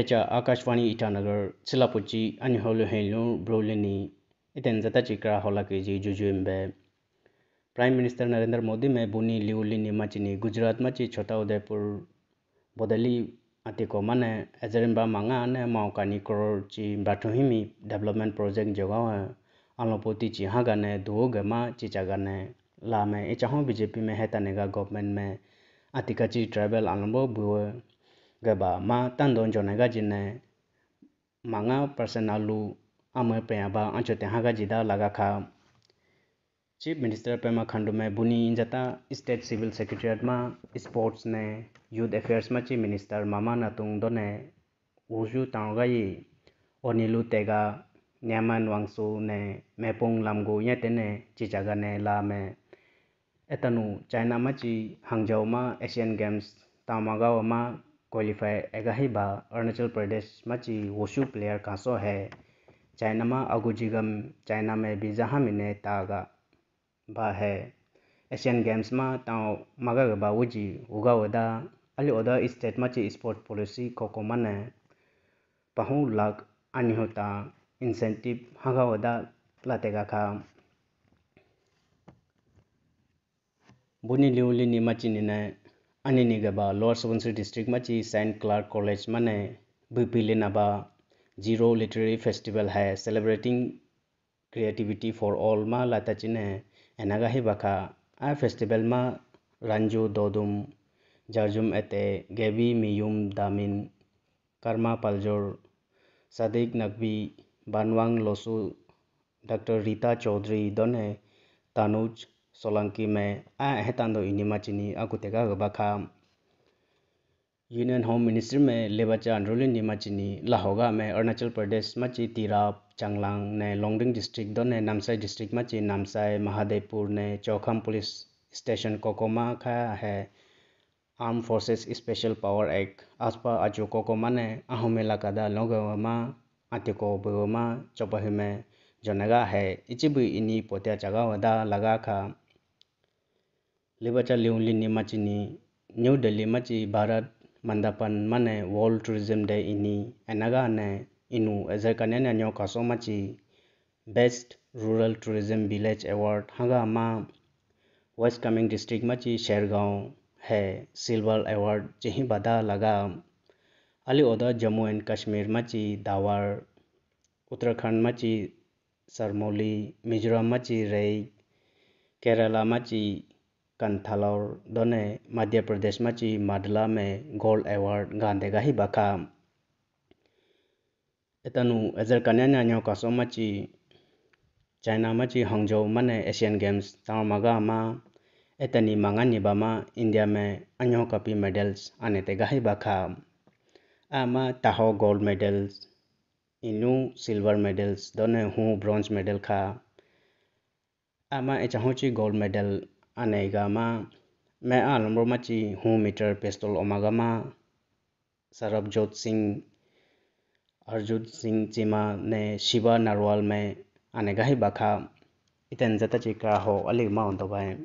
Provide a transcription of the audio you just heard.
echa akashwani itanagar chilapuchi ani holu helu brolini iten zata chikra hola ke ji ju ju mbe prime minister narendra modi me buni liuli ni machini gujarat machi chota udaipur bodali ate ko mane ajarimba manga ne maukani kor chi batohimi development project jogaw alopoti chi ha gane do ga ma chi cha atikachi Gaba ma tando njone ने मांगा manga personalu ame peaba ancho teha gaji da laga kha chief minister Pema Khandu में बुनी जता state civil secretariat में sports ने youth affairs में chief minister Mama Natung दो ने उजू ताऊगा तेगा न्यामन वांगसू ने मेपोंग लामगो ये तेने चिचागा ने ला में एतनु चाइना में ची हंगजाओ में एशियन गेम्स तामागाओ में क्वालिफायर एगही बा अरुणाचल प्रदेश मची वोशु प्लेयर कासो है चाइना मा अगुजिगम चाइना में भी जहाँ मिने तागा है एशियन गेम्स मा ताओ मगर बा उजी उगा वदा अलि ओदा स्टेट मची स्पोर्ट पॉलिसी कोको मन है पहु लाख अन्य इंसेंटिव हगा वदा लातेगा का बुनी लिउली निमाचिनी ने अनि निगबा लोअर सुबनसिरी डिस्ट्रिक्टमा चाहिँ सेन्ट क्लार्क कलेजमा नै बिपी लिनाबा जिरो लिटरेरी फेस्टिवल है सेलिब्रेटिंग क्रिएटिविटी फॉर ऑल मा लाता चिने एनागा ही बका आ फेस्टिवल मा रंजो दोदुम जार्जुम एते गेबी मियुम दामिन कर्मा पलजोर सदीक नकवी बानवांग लोसु डॉक्टर रीता चौधरी दोने तानुज solanki में a hetando inima chini akuteka gaba union home ministry में लेबर चा अंदरुलिन निमा चिनी लाहोगा में अरुणाचल प्रदेश में ची तिराप चांगलांग ने लोंगडिंग डिस्ट्रिक्ट दो ने नामसाई डिस्ट्रिक्ट में नामसाई महादेवपुर ने चौखम पुलिस स्टेशन कोकोमा खा है armed forces special power act आसपा आजो कोकोमा ने अहोमेला कदा लोगमा आतिको बुमा चौपाही में जनगा है इचिबु इनी पोत्या चगा वदा लगा खा लिबचा लिउली नि माचिनी न्यू दिल्ली माची भारत मंदापन माने वर्ल्ड टूरिज्म डे इनी एनागा ने इनु एजर कने ने न्यो कासो माची best rural tourism village award हंगा मा वेस्ट कमिंग डिस्ट्रिक्ट माची शेरगांव है सिल्वर अवार्ड जेहि बदा लगा अली ओदा जम्मू एंड कश्मीर माची दावर उत्तराखंड माची सरमौली मिजोरम माची रई केरला माची कन्थालौर दोने मध्य प्रदेश मची मंडला में गोल्ड एवार्ड गांधे गाही बाखा इतनु एजर कन्या न्यान्यो कासो मची चाइना मची हंगजो मने एशियन गेम्स तामगा मा एतनी मंगानी बामा इंडिया में अन्यो कपी मेडल्स आने ते गाही बाखा आमा ताहो गोल्ड मेडल्स इनु सिल्वर मेडल्स दोने हूँ ब्रॉन्ज मेडल खा आमा एचाहोची गोल्ड मेडल aneiga ma मैं आलमपुर मची हूँ मीटर पेस्तोल ओमागामा सरबजोत सिंह हरजोत सिंह चिमा ने शिवा नरवाल में अनेगा ही बाखा इतन जता चिक्रा हो अलिक माउंट बाय